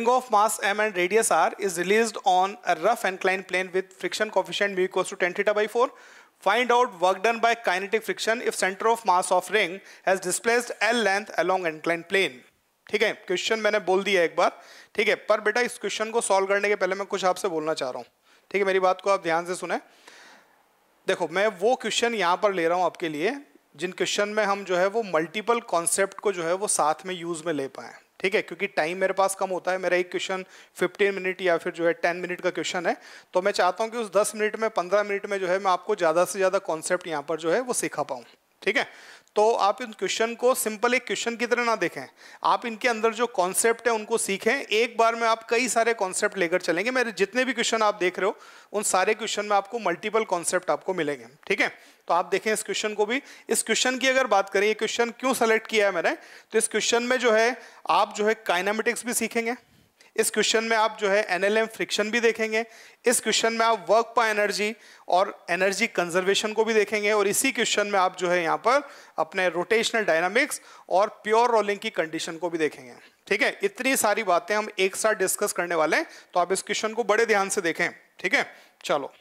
ring of mass m and radius r is released on a rough inclined plane with friction coefficient mu equals to 10 theta by 4. Find out work done by kinetic friction if center of mass of ring has displaced L length along inclined plane. ठीक है question मैंने बोल दिया एक बार ठीक है पर बेटा इस क्वेश्चन को सॉल्व करने के पहले मैं कुछ आपसे बोलना चाह रहा हूँ ठीक है मेरी बात को आप ध्यान से सुने देखो मैं वो क्वेश्चन यहाँ पर ले रहा हूँ आपके लिए जिन क्वेश्चन में हम जो है वो मल्टीपल कॉन्सेप्ट को जो है वो साथ में यूज में ले पाए ठीक है क्योंकि टाइम मेरे पास कम होता है मेरा एक क्वेश्चन 15 मिनट या फिर जो है 10 मिनट का क्वेश्चन है तो मैं चाहता हूँ कि उस 10 मिनट में 15 मिनट में जो है मैं आपको ज़्यादा से ज़्यादा कॉन्सेप्ट यहाँ पर जो है वो सिखा पाऊँ ठीक है तो आप इन क्वेश्चन को सिंपल एक क्वेश्चन की तरह ना देखें आप इनके अंदर जो कॉन्सेप्ट है उनको सीखें एक बार में आप कई सारे कॉन्सेप्ट लेकर चलेंगे मेरे जितने भी क्वेश्चन आप देख रहे हो उन सारे क्वेश्चन में आपको मल्टीपल कॉन्सेप्ट आपको मिलेंगे ठीक है तो आप देखें इस क्वेश्चन को भी इस क्वेश्चन की अगर बात करें ये क्वेश्चन क्यों सेलेक्ट किया है मैंने तो इस क्वेश्चन में जो है आप जो है काइनामेटिक्स भी सीखेंगे इस क्वेश्चन में आप जो है एनएलएम फ्रिक्शन भी देखेंगे इस क्वेश्चन में आप वर्क पर एनर्जी और एनर्जी कंजर्वेशन को भी देखेंगे और इसी क्वेश्चन में आप जो है यहाँ पर अपने रोटेशनल डायनामिक्स और प्योर रोलिंग की कंडीशन को भी देखेंगे ठीक है इतनी सारी बातें हम एक साथ डिस्कस करने वाले हैं तो आप इस क्वेश्चन को बड़े ध्यान से देखें ठीक है चलो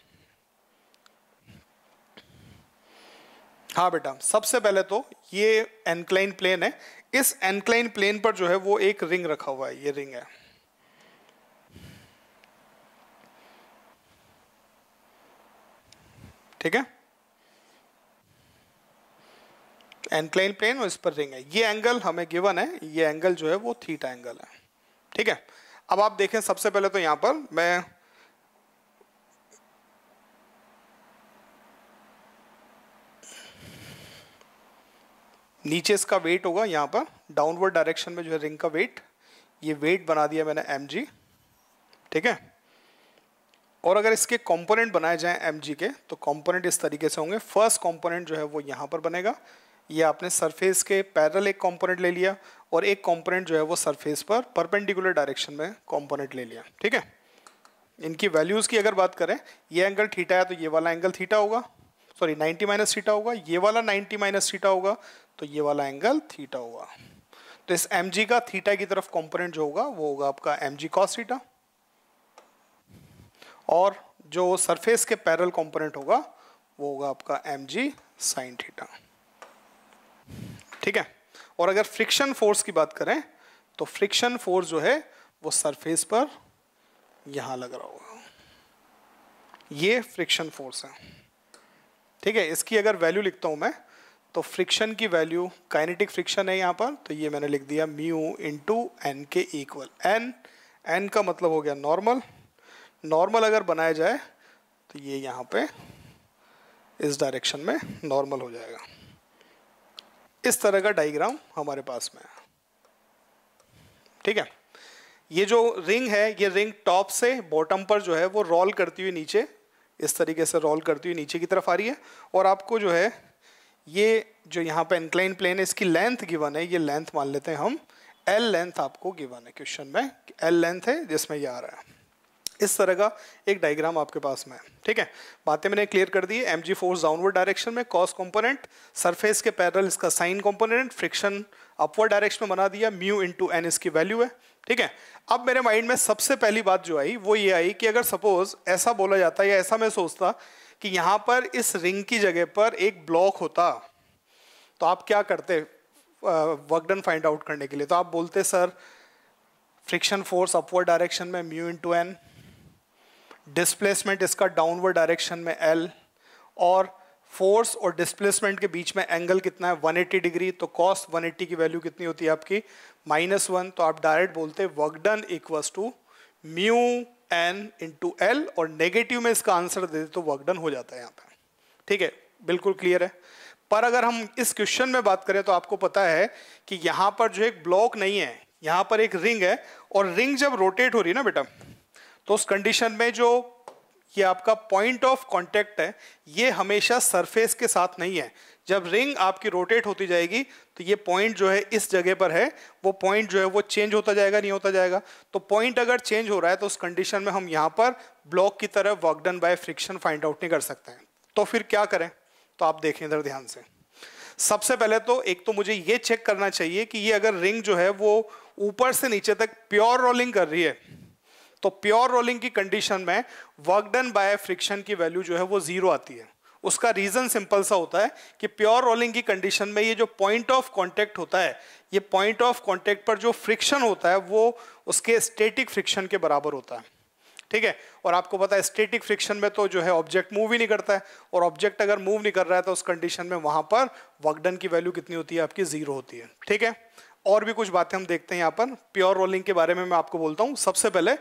हाँ बेटा सबसे पहले तो ये एनक्लाइन प्लेन है इस एनक्लाइन प्लेन पर जो है वो एक रिंग रखा हुआ है ये रिंग है ठीक है एनक्लाइन प्लेन और इस पर रिंग है ये एंगल हमें गिवन है ये एंगल जो है वो थीटा एंगल है ठीक है अब आप देखें सबसे पहले तो यहां पर मैं नीचे इसका वेट होगा यहाँ पर डाउनवर्ड डायरेक्शन में जो है रिंग का वेट ये वेट बना दिया मैंने एम ठीक है और अगर इसके कंपोनेंट बनाए जाएं एम के तो कंपोनेंट इस तरीके से होंगे फर्स्ट कंपोनेंट जो है वो यहाँ पर बनेगा ये आपने सरफेस के पैरल एक कंपोनेंट ले लिया और एक कंपोनेंट जो है वो सरफेस पर परपेंडिकुलर डायरेक्शन में कंपोनेंट ले लिया ठीक है इनकी वैल्यूज़ की अगर बात करें ये एंगल थीटा है तो ये वाला एंगल थीटा होगा सॉरी 90 माइनस थीटा होगा ये वाला 90 माइनस थीटा होगा तो ये वाला एंगल थीटा हुआ तो इस एम जी का थीटा की तरफ कंपोनेंट जो होगा वो होगा आपका एम जी कॉस थीटा और जो सरफेस के पैरल कंपोनेंट होगा वो होगा आपका एम जी साइन थीटा ठीक है और अगर फ्रिक्शन फोर्स की बात करें तो फ्रिक्शन फोर्स जो है वो सरफेस पर यहां लग रहा होगा ये फ्रिक्शन फोर्स है ठीक है इसकी अगर वैल्यू लिखता हूं मैं तो फ्रिक्शन की वैल्यू काइनेटिक फ्रिक्शन है यहाँ पर तो ये मैंने लिख दिया म्यू इंटू एन के इक्वल एन एन का मतलब हो गया नॉर्मल नॉर्मल अगर बनाया जाए तो ये यहाँ पे इस डायरेक्शन में नॉर्मल हो जाएगा इस तरह का डाइग्राम हमारे पास में है ठीक है ये जो रिंग है ये रिंग टॉप से बॉटम पर जो है वो रोल करती हुई नीचे इस तरीके से रोल करती हुई नीचे की तरफ आ रही है और आपको जो है ये जो यहाँ पे इंक्लाइन प्लेन है इसकी लेंथ गिवन है ये लेंथ मान लेते हैं हम एल लेंथ आपको गिवन है क्वेश्चन में एल लेंथ है जिसमें ये आ रहा है इस तरह का एक डायग्राम आपके पास में है ठीक है बातें मैंने क्लियर कर दी M G force downward direction में कॉस कंपोनेंट सरफेस के पैरल इसका sine component friction upward direction में बना दिया म्यू इंटू एन इसकी वैल्यू है ठीक है अब मेरे माइंड में सबसे पहली बात जो आई वो ये आई कि अगर सपोज ऐसा बोला जाता या ऐसा मैं सोचता कि यहाँ पर इस रिंग की जगह पर एक ब्लॉक होता तो आप क्या करते वर्कडन फाइंड आउट करने के लिए तो आप बोलते sir friction force upward direction में म्यू इंटू एन डिस्प्लेसमेंट इसका डाउनवर्ड डायरेक्शन में एल और फोर्स और डिस्प्लेसमेंट के बीच में एंगल कितना है 180 डिग्री तो कॉस्ट 180 की वैल्यू कितनी होती है आपकी माइनस वन तो आप डायरेक्ट बोलते work done equals to mu N into L और नेगेटिव में इसका आंसर दे तो वर्कडन हो जाता है यहाँ पे ठीक है बिल्कुल क्लियर है पर अगर हम इस क्वेश्चन में बात करें तो आपको पता है कि यहाँ पर जो एक ब्लॉक नहीं है यहाँ पर एक रिंग है और रिंग जब रोटेट हो रही है ना बेटा तो उस कंडीशन में जो ये आपका पॉइंट ऑफ कॉन्टेक्ट है ये हमेशा सरफेस के साथ नहीं है जब रिंग आपकी रोटेट होती जाएगी तो ये पॉइंट जो है इस जगह पर है वो पॉइंट जो है वो चेंज होता जाएगा नहीं होता जाएगा तो पॉइंट अगर चेंज हो रहा है तो उस कंडीशन में हम यहाँ पर ब्लॉक की तरह work done by friction find out नहीं कर सकते हैं तो फिर क्या करें तो आप देखें इधर ध्यान से सबसे पहले तो एक तो मुझे ये चेक करना चाहिए कि ये अगर रिंग जो है वो ऊपर से नीचे तक प्योर रोलिंग कर रही है तो प्योर रोलिंग की कंडीशन में वर्क डन बाय फ्रिक्शन की वैल्यू जो है वो जीरो आती है उसका रीजन सिंपल सा होता है कि प्योर रोलिंग की कंडीशन में ये जो पॉइंट ऑफ कांटेक्ट होता है ये पॉइंट ऑफ कांटेक्ट पर जो फ्रिक्शन होता है वो उसके स्टेटिक फ्रिक्शन के बराबर होता है ठीक है और आपको पता है स्टेटिक फ्रिक्शन में तो जो है ऑब्जेक्ट मूव ही नहीं करता है और ऑब्जेक्ट अगर मूव नहीं कर रहा है तो उस कंडीशन में वहां पर वर्कडन की वैल्यू कितनी होती है आपकी जीरो होती है ठीक है और भी कुछ बातें हम देखते हैं यहाँ पर प्योर रोलिंग के बारे में मैं आपको बोलता हूँ सबसे पहले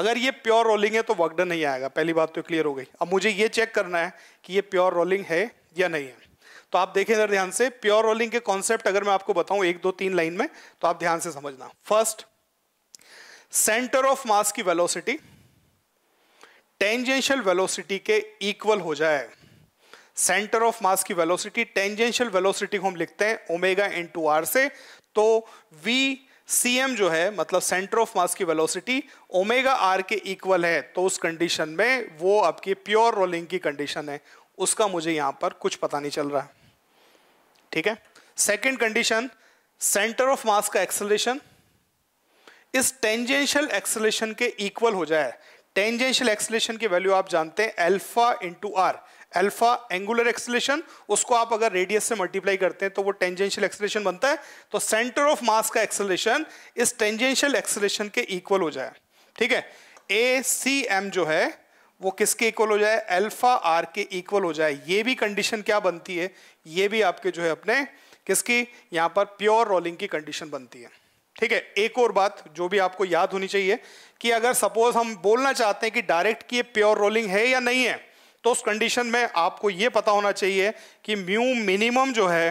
अगर ये प्योर रोलिंग है तो वर्कडन नहीं आएगा पहली बात तो क्लियर हो गई अब मुझे ये चेक करना है कि ये प्योर रोलिंग है या नहीं है तो आप देखें इधर ध्यान से प्योर रोलिंग के कॉन्सेप्ट अगर मैं आपको बताऊं एक दो तीन लाइन में तो आप ध्यान से समझना फर्स्ट सेंटर ऑफ मास की वेलोसिटी टेंजेंशियल वेलोसिटी के इक्वल हो जाए सेंटर ऑफ मास की वेलोसिटी टेंजेंशियल वेलोसिटी को हम लिखते हैं ओमेगा इंटू आर से तो वी सी एम जो है मतलब सेंटर ऑफ मास की वेलोसिटी ओमेगा आर के इक्वल है तो उस कंडीशन में वो आपकी प्योर रोलिंग की कंडीशन है उसका मुझे यहां पर कुछ पता नहीं चल रहा है ठीक है second condition centre of mass का एक्सलेशन इस टेंजेंशियल एक्सलेशन के इक्वल हो जाए टेंजेंशियल एक्सलेशन की वैल्यू आप जानते हैं alpha into R alpha angular acceleration उसको आप अगर रेडियस से मल्टीप्लाई करते हैं तो वो टेंजेंशियल एक्सलेशन बनता है तो सेंटर ऑफ मास का एक्सलेशन इस टेंजेंशियल एक्सलेशन के इक्वल हो जाए ठीक है ए सी एम जो है वो किसके इक्वल हो जाए अल्फा आर के इक्वल हो जाए ये भी कंडीशन क्या बनती है ये भी आपके जो है अपने किसकी यहाँ पर प्योर रोलिंग की कंडीशन बनती है ठीक है एक और बात जो भी आपको याद होनी चाहिए कि अगर सपोज हम बोलना चाहते हैं कि डायरेक्ट की प्योर रोलिंग है या नहीं है तो उस कंडीशन में आपको ये पता होना चाहिए कि म्यू मिनिमम जो है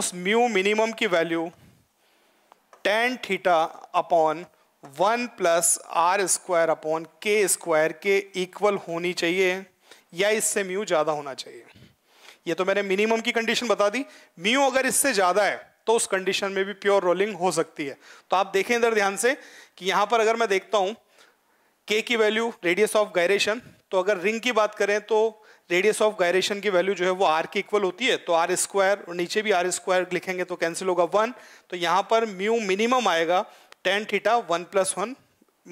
उस म्यू मिनिमम की value tan theta upon one plus R square upon K square के इक्वल होनी चाहिए या इससे म्यू ज़्यादा होना चाहिए ये तो मैंने मिनिमम की कंडीशन बता दी म्यू अगर इससे ज़्यादा है तो उस कंडीशन में भी प्योर रोलिंग हो सकती है तो आप देखें इधर ध्यान से कि यहाँ पर अगर मैं देखता हूँ के की वैल्यू रेडियस ऑफ गायरेशन तो अगर रिंग की बात करें तो रेडियस ऑफ गायरेशन की वैल्यू जो है वो आर की इक्वल होती है तो आर स्क्वायर और नीचे भी आर स्क्वायर लिखेंगे तो कैंसिल होगा वन तो यहाँ पर म्यू मिनिमम आएगा tan theta one plus one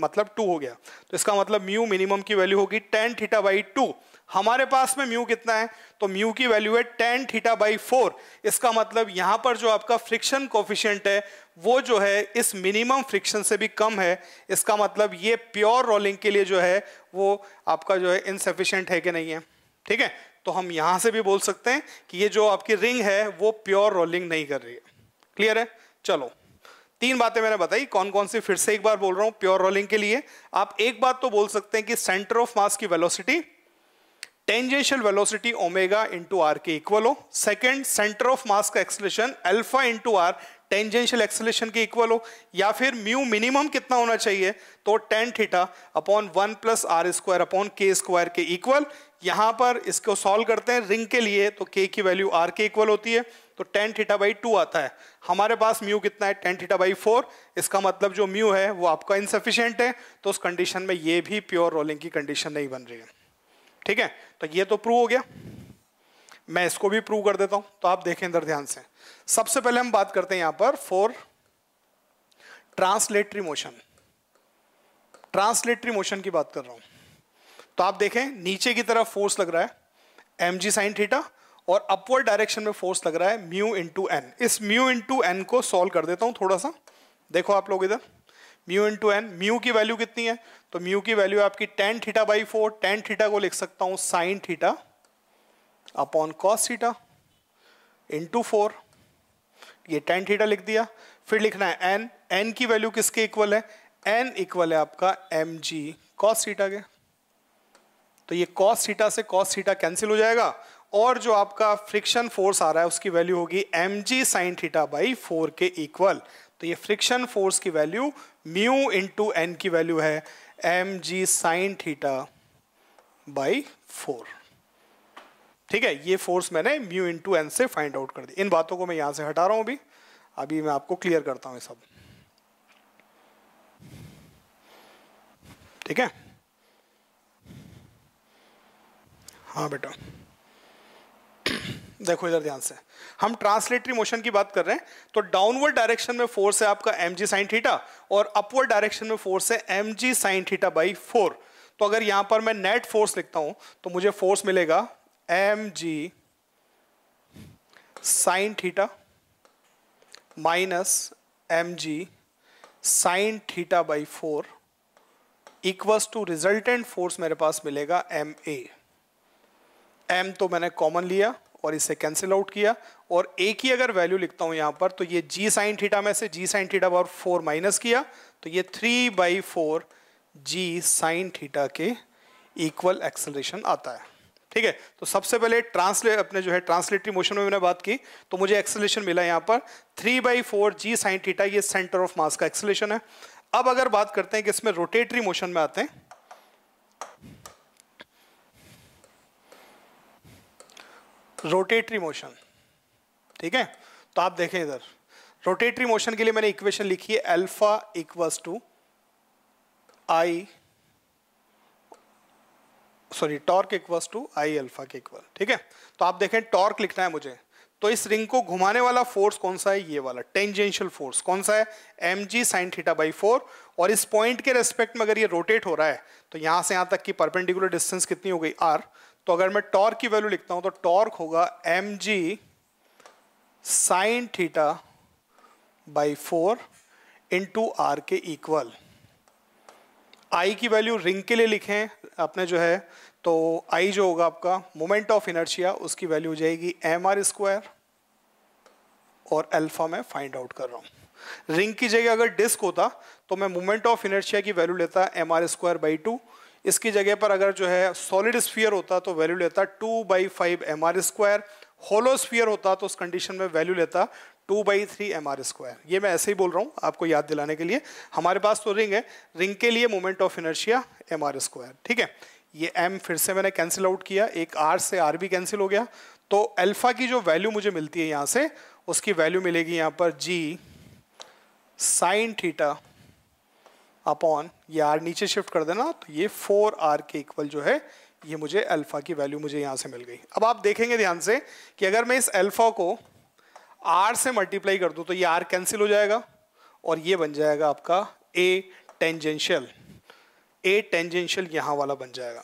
मतलब टू हो गया तो इसका मतलब म्यू मिनिमम की वैल्यू होगी टेन थीटा बाई टू हमारे पास में म्यू कितना है तो म्यू की वैल्यू है टेन थीटा बाई फोर इसका मतलब यहाँ पर जो आपका फ्रिक्शन कोफिशियंट है वो जो है इस मिनिमम फ्रिक्शन से भी कम है इसका मतलब ये प्योर रोलिंग के लिए जो है वो आपका जो है इनसफिशेंट है कि नहीं है ठीक है तो हम यहां से भी बोल सकते हैं कि ये जो आपकी रिंग है वो प्योर रोलिंग नहीं कर रही है क्लियर है चलो तीन बातें मैंने बताई कौन कौन सी फिर से एक बार बोल रहा हूं प्योर रोलिंग के लिए आप एक बात तो बोल सकते हैं कि सेंटर ऑफ मास की velocity tangential velocity omega into R के इक्वल हो सेकेंड सेंटर ऑफ मास का acceleration alpha into R tangential acceleration के इक्वल हो या फिर म्यू मिनिमम कितना होना चाहिए तो tan theta upon one plus R square upon K square के इक्वल यहां पर इसको सॉल्व करते हैं रिंग के लिए तो के की वैल्यू आर के इक्वल होती है तो टेन थीटा बाई टू आता है हमारे पास म्यू कितना है टेन थीटा बाई फोर इसका मतलब जो म्यू है वो आपका इनसफिशियंट है तो उस कंडीशन में ये भी प्योर रोलिंग की कंडीशन नहीं बन रही है ठीक है तो ये तो प्रूव हो गया मैं इसको भी प्रूव कर देता हूं तो आप देखें इधर ध्यान से सबसे पहले हम बात करते हैं यहां पर for translatory motion translatory motion की बात कर रहा हूं तो आप देखें नीचे की तरफ फोर्स लग रहा है एम जी साइन थीटा और अपवर्ड डायरेक्शन में फोर्स लग रहा है म्यू इंटू एन इस म्यू इंटू एन को सॉल्व कर देता हूं थोड़ा सा देखो आप लोग इधर mu into N mu की वैल्यू कितनी है तो म्यू की वैल्यू आपकी tan theta by four tan theta को लिख सकता हूं sine theta upon cos theta into four ये टेन थीटा लिख दिया फिर लिखना है एन एन की वैल्यू किसके इक्वल है एन इक्वल है आपका एम जी कॉस थीटा के तो ये कॉस थीटा से कॉस थीटा कैंसिल हो जाएगा और जो आपका फ्रिक्शन फोर्स आ रहा है उसकी वैल्यू होगी M ji sine theta by four के इक्वल तो ये फ्रिक्शन फोर्स की वैल्यू म्यू इंटू एन की वैल्यू है M ji sine theta by four ठीक है ये फोर्स मैंने म्यू इंटू एन से फाइंड आउट कर दी इन बातों को मैं यहां से हटा रहा हूं अभी अभी मैं आपको क्लियर करता हूं ये सब ठीक है हाँ बेटा देखो इधर ध्यान से हम ट्रांसलेटरी मोशन की बात कर रहे हैं तो डाउनवर्ड डायरेक्शन में फोर्स है आपका एम जी साइन थीटा और अपवर्ड डायरेक्शन में फोर्स है M ji sine theta by four तो अगर यहां पर मैं नेट फोर्स लिखता हूं तो मुझे फोर्स मिलेगा M ji sine theta minus M ji sine theta by four equals to resultant force मेरे पास मिलेगा एम ए एम तो मैंने कॉमन लिया और इसे कैंसिल आउट किया और ए की अगर वैल्यू लिखता हूं यहां पर तो ये जी साइन थीटा में से G sine theta power four minus किया तो ये three by four G sine theta के इक्वल एक्सेलरेशन आता है ठीक है तो सबसे पहले ट्रांसलेट अपने जो है ट्रांसलेटरी मोशन में मैंने बात की तो मुझे एक्सलेशन मिला यहाँ पर three by four G sine theta ये सेंटर ऑफ मास का एक्सलेशन है अब अगर बात करते हैं कि इसमें रोटेटरी मोशन में आते हैं रोटेटरी मोशन ठीक है तो आप देखें इधर रोटेटरी मोशन के लिए मैंने इक्वेशन लिखी है alpha equals to I sorry torque equals to I alpha के इक्वल ठीक है तो आप देखें टॉर्क लिखना है मुझे तो इस रिंग को घुमाने वाला फोर्स कौन सा है ये वाला टेंजेंशियल फोर्स कौन सा है M ji sine theta by four और इस पॉइंट के रेस्पेक्ट में अगर ये रोटेट हो रहा है तो यहां से यहां तक की परपेंडिकुलर डिस्टेंस कितनी हो गई आर तो अगर मैं टॉर्क की वैल्यू लिखता हूं तो टॉर्क होगा M ji sine theta by four into R के इक्वल आई की वैल्यू रिंग के लिए लिखें आपने जो है तो आई जो होगा आपका मोमेंट ऑफ इनर्शिया उसकी वैल्यू हो जाएगी एम आर स्क्वायर और अल्फा मैं फाइंड आउट कर रहा हूं रिंग की जगह अगर डिस्क होता तो मैं मोमेंट ऑफ इनर्शिया की वैल्यू लेता M R square by two इसकी जगह पर अगर जो है सॉलिड स्फीयर होता तो वैल्यू लेता two by five M R square hollow sphere होता तो उस कंडीशन में वैल्यू लेता two by three M R square ये मैं ऐसे ही बोल रहा हूँ आपको याद दिलाने के लिए हमारे पास तो रिंग है रिंग के लिए moment of inertia M R square ठीक है ये एम फिर से मैंने कैंसिल आउट किया एक आर से आर भी कैंसिल हो गया तो एल्फा की जो वैल्यू मुझे मिलती है यहाँ से उसकी वैल्यू मिलेगी यहाँ पर जी साइन थीटा अपॉन ये आर नीचे शिफ्ट कर देना तो ये फोर आर के इक्वल जो है ये मुझे अल्फा की वैल्यू मुझे यहाँ से मिल गई अब आप देखेंगे ध्यान से कि अगर मैं इस अल्फा को आर से मल्टीप्लाई कर दूँ तो ये आर कैंसिल हो जाएगा और ये बन जाएगा आपका ए टेंजेंशियल ए टेंजेंशियल यहाँ वाला बन जाएगा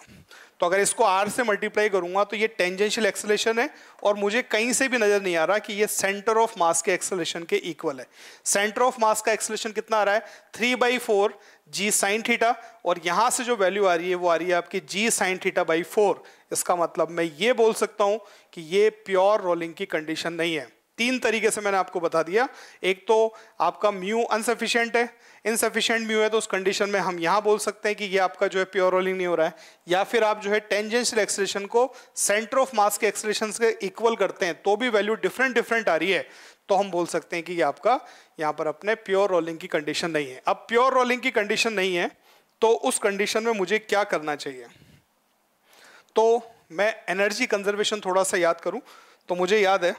तो अगर इसको आर से मल्टीप्लाई करूंगा तो ये टेंजेंशियल एक्सेलेशन है और मुझे कहीं से भी नजर नहीं आ रहा कि ये सेंटर ऑफ मास के एक्सलेशन के इक्वल है सेंटर ऑफ मास का एक्सलेशन कितना आ रहा है three by four G sine theta और यहाँ से जो वैल्यू आ रही है वो आ रही है आपकी G sine theta by four इसका मतलब मैं ये बोल सकता हूँ कि ये प्योर रोलिंग की कंडीशन नहीं है तीन तरीके से मैंने आपको बता दिया एक तो आपका म्यू अनसफिशियंट है इनसफिशियंट म्यू है तो उस कंडीशन में हम यहाँ बोल सकते हैं कि ये आपका जो है प्योर रोलिंग नहीं हो रहा है या फिर आप जो है टेंजेंशियल एक्सलेशन को सेंटर ऑफ मास के एक्सलेशन के इक्वल करते हैं तो भी वैल्यू डिफरेंट डिफरेंट आ रही है तो हम बोल सकते हैं कि ये आपका यहाँ पर अपने प्योर रोलिंग की कंडीशन नहीं है अब प्योर रोलिंग की कंडीशन नहीं है तो उस कंडीशन में मुझे क्या करना चाहिए तो मैं एनर्जी कंजर्वेशन थोड़ा सा याद करूं तो मुझे याद है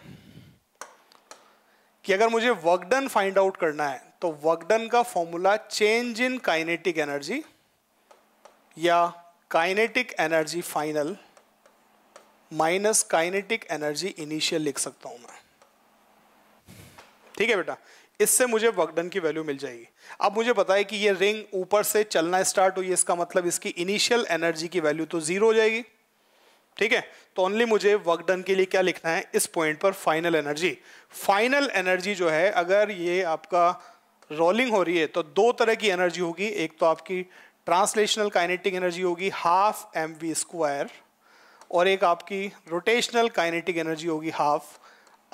कि अगर मुझे डन फाइंड आउट करना है तो डन का formula change in kinetic energy या kinetic energy final minus kinetic energy initial लिख सकता हूं मैं ठीक है बेटा इससे मुझे डन की वैल्यू मिल जाएगी अब मुझे बताए कि ये रिंग ऊपर से चलना स्टार्ट हुई इसका मतलब इसकी इनिशियल एनर्जी की वैल्यू तो जीरो हो जाएगी ठीक है तो ओनली मुझे वर्क डन के लिए क्या लिखना है इस पॉइंट पर फाइनल एनर्जी फाइनल एनर्जी जो है अगर ये आपका रोलिंग हो रही है तो दो तरह की एनर्जी होगी एक तो आपकी ट्रांसलेशनल काइनेटिक एनर्जी होगी हाफ एम वी स्क्वायर और एक आपकी रोटेशनल काइनेटिक एनर्जी होगी हाफ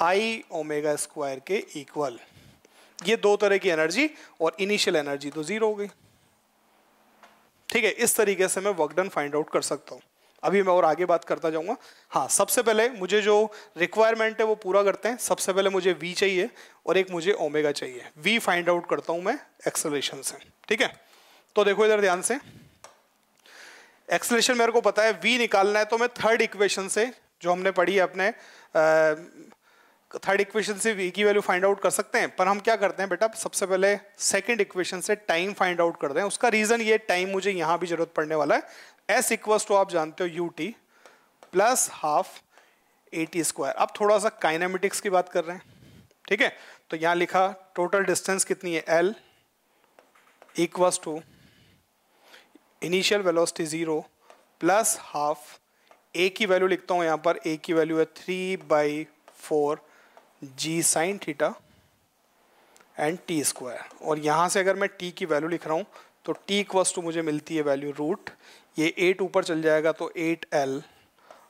आई ओमेगा स्क्वायर के इक्वल ये दो तरह की एनर्जी और इनिशियल एनर्जी तो जीरो हो गई ठीक है इस तरीके से मैं डन फाइंड आउट कर सकता हूँ अभी मैं और आगे बात करता जाऊंगा हाँ सबसे पहले मुझे जो रिक्वायरमेंट है वो पूरा करते हैं सबसे पहले मुझे वी चाहिए और एक मुझे ओमेगा चाहिए वी फाइंड आउट करता हूं मैं एक्सलेशन से ठीक है तो देखो इधर ध्यान से एक्सलेशन मेरे को पता है वी निकालना है तो मैं थर्ड इक्वेशन से जो हमने पढ़ी है अपने थर्ड इक्वेशन से वी की वैल्यू फाइंड आउट कर सकते हैं पर हम क्या करते हैं बेटा सबसे पहले सेकंड इक्वेशन से टाइम फाइंड आउट करते हैं उसका रीज़न ये टाइम मुझे यहां भी जरूरत पड़ने वाला है एस इक्वल्स टू आप जानते हो U T plus half A T square अब थोड़ा सा काइनामेटिक्स की बात कर रहे हैं ठीक है तो यहाँ लिखा टोटल डिस्टेंस कितनी है L equals to initial velocity zero plus half A की वैल्यू लिखता हूँ यहाँ पर ए की वैल्यू है three by four G sine theta and T square और यहाँ से अगर मैं टी की वैल्यू लिख रहा हूँ तो टी इक्वल्स टू मुझे मिलती है वैल्यू रूट ये एट ऊपर चल जाएगा तो एट एल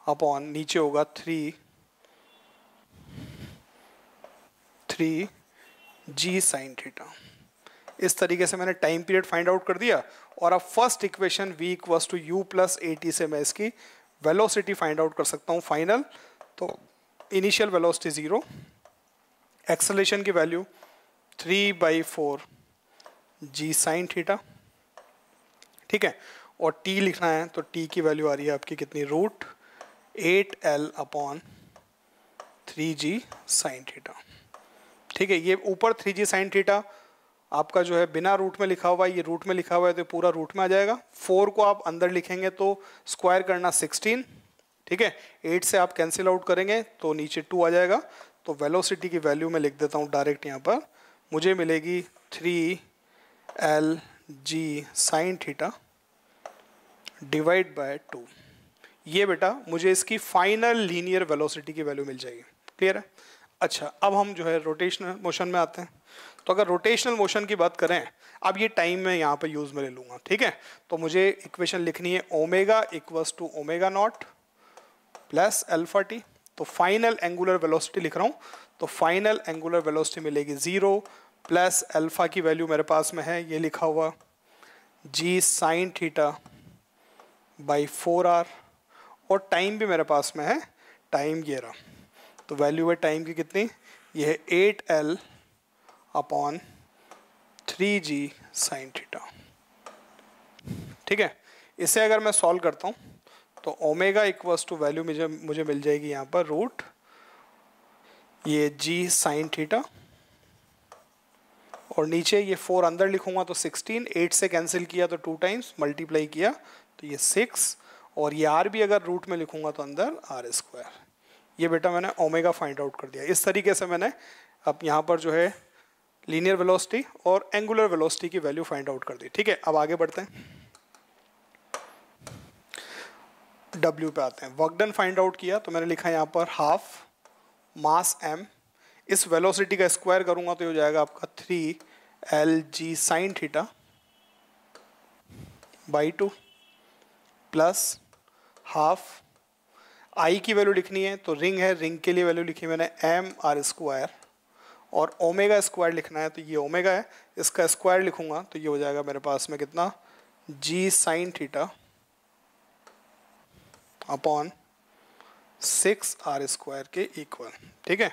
अपॉन नीचे होगा three three G sine theta इस तरीके से मैंने टाइम पीरियड फाइंड आउट कर दिया और अब first equation V equals to U plus A T से मैं इसकी वेलोसिटी फाइंड आउट कर सकता हूँ फाइनल तो इनिशियल वेलोसिटी ज़ीरो एक्सलेशन की value three by four G sine theta ठीक है और t लिखना है तो t की वैल्यू आ रही है आपकी कितनी root eight L upon three G sine theta ठीक है ये ऊपर थ्री जी साइन थीटा आपका जो है बिना रूट में लिखा हुआ है ये रूट में लिखा हुआ है तो पूरा रूट में आ जाएगा फोर को आप अंदर लिखेंगे तो स्क्वायर करना सिक्सटीन ठीक है एट से आप कैंसिल आउट करेंगे तो नीचे टू आ जाएगा तो वेलोसिटी की वैल्यू मैं लिख देता हूँ डायरेक्ट यहाँ पर मुझे मिलेगी three L G sine theta divide by two ये बेटा मुझे इसकी फाइनल लीनियर वेलोसिटी की वैल्यू मिल जाएगी क्लियर है अच्छा अब हम जो है रोटेशनल मोशन में आते हैं तो अगर रोटेशनल मोशन की बात करें अब ये टाइम मैं यहाँ पर यूज़ में ले लूँगा ठीक है तो मुझे इक्वेशन लिखनी है omega equals to omega naught plus alpha T तो फाइनल एंगुलर वेलोसिटी लिख रहा हूँ तो फाइनल एंगुलर वेलोसिटी मिलेगी ज़ीरो प्लस एल्फ़ा की वैल्यू मेरे पास में है ये लिखा हुआ G sine theta by four R और टाइम भी मेरे पास में है टाइम ग्यारह तो वैल्यू है टाइम की कितनी यह है eight L upon three G sine theta ठीक है इसे अगर मैं सॉल्व करता हूँ तो ओमेगा इक्वल्स टू वैल्यू मुझे मुझे मिल जाएगी यहाँ पर रूट ये जी साइन थीटा और नीचे ये फोर अंदर लिखूंगा तो सिक्सटीन एट से कैंसिल किया तो टू टाइम्स मल्टीप्लाई किया तो ये सिक्स और ये आर भी अगर रूट में लिखूंगा तो अंदर आर स्क्वायर ये बेटा मैंने ओमेगा फाइंड आउट कर दिया इस तरीके से मैंने अब यहाँ पर जो है लीनियर वेलोसिटी और एंगुलर वेलोसिटी की वैल्यू फाइंड आउट कर दी ठीक है अब आगे बढ़ते हैं डब्ल्यू पे आते हैं वर्कडन फाइंड आउट किया तो मैंने लिखा यहाँ पर हाफ मास एम इस वेलोसिटी का स्क्वायर करूंगा तो हो जाएगा आपका three L G sine theta by two plus half I की वैल्यू लिखनी है तो रिंग है रिंग के लिए वैल्यू लिखी मैंने एम आर स्क्वायर और ओमेगा स्क्वायर लिखना है तो ये ओमेगा है इसका स्क्वायर लिखूंगा तो ये हो जाएगा मेरे पास में कितना g sine theta upon six r square के इक्वल ठीक है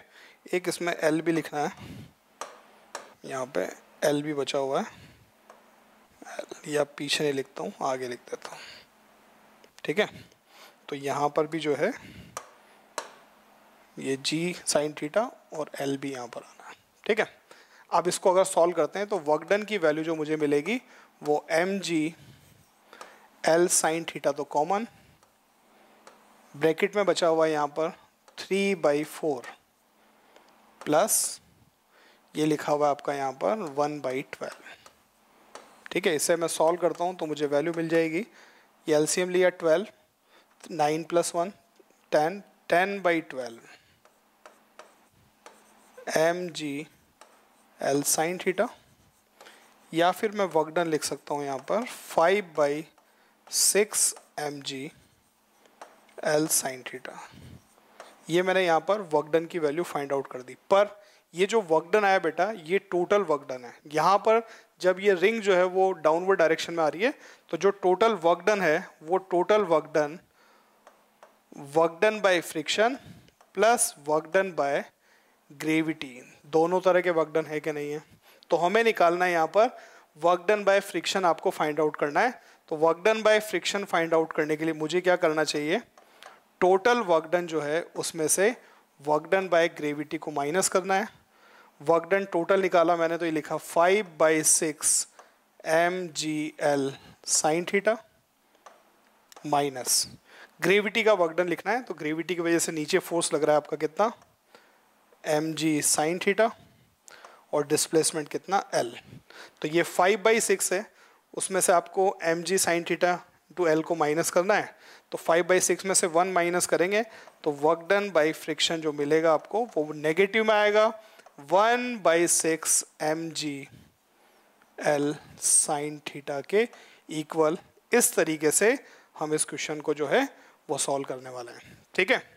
एक इसमें एल भी लिखना है यहाँ पे एल भी बचा हुआ है या पीछे नहीं लिखता हूँ आगे लिख देता हूँ ठीक है तो यहाँ पर भी जो है ये जी साइन थीटा और एल भी यहाँ पर आना है ठीक है अब इसको अगर सॉल्व करते हैं तो वर्कडन की वैल्यू जो मुझे मिलेगी वो m g l sine theta तो कॉमन ब्रैकेट में बचा हुआ है यहाँ पर थ्री बाई फोर प्लस ये लिखा हुआ है आपका यहाँ पर वन बाई ट्वेल्व ठीक है इसे मैं सॉल्व करता हूँ तो मुझे वैल्यू मिल जाएगी ये एलसीएम लिया twelve nine plus one ten ten by twelve m g l sine theta या फिर मैं वर्कडन लिख सकता हूँ यहाँ पर five by six m g l sine theta ये मैंने यहाँ पर वर्क डन की वैल्यू फाइंड आउट कर दी पर ये जो वर्क डन आया बेटा ये टोटल वर्क डन है यहाँ पर जब ये रिंग जो है वो डाउनवर्ड डायरेक्शन में आ रही है तो जो टोटल वर्क डन है वो total work done work done by friction plus work done by gravity दोनों तरह के वर्क डन है कि नहीं है तो हमें निकालना है यहाँ पर वर्क डन बाय फ्रिक्शन आपको फाइंड आउट करना है तो work done by friction find out करने के लिए मुझे क्या करना चाहिए टोटल वर्क डन जो है उसमें से वर्क डन बाय ग्रेविटी को माइनस करना है वर्क डन टोटल निकाला मैंने तो ये लिखा five by six m g l sine theta minus gravity का वर्कडन लिखना है तो ग्रेविटी की वजह से नीचे फोर्स लग रहा है आपका कितना एम जी साइन थीटा और डिस्प्लेसमेंट कितना एल तो ये फाइव बाई सिक्स है उसमें से आपको एम जी साइन थीटा टू एल को माइनस करना है तो फाइव बाई सिक्स में से वन माइनस करेंगे तो वर्क डन बाई फ्रिक्शन जो मिलेगा आपको वो नेगेटिव में आएगा one by six m g l sine theta के इक्वल इस तरीके से हम इस क्वेश्चन को जो है वो सॉल्व करने वाले हैं ठीक है